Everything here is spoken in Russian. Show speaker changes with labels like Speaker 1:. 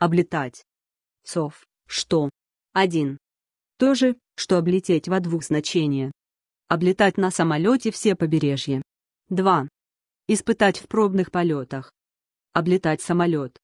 Speaker 1: Облетать. Сов. Что? Один. То же, что облететь во двух значения Облетать на самолете все побережья. 2. Испытать в пробных полетах. Облетать самолет.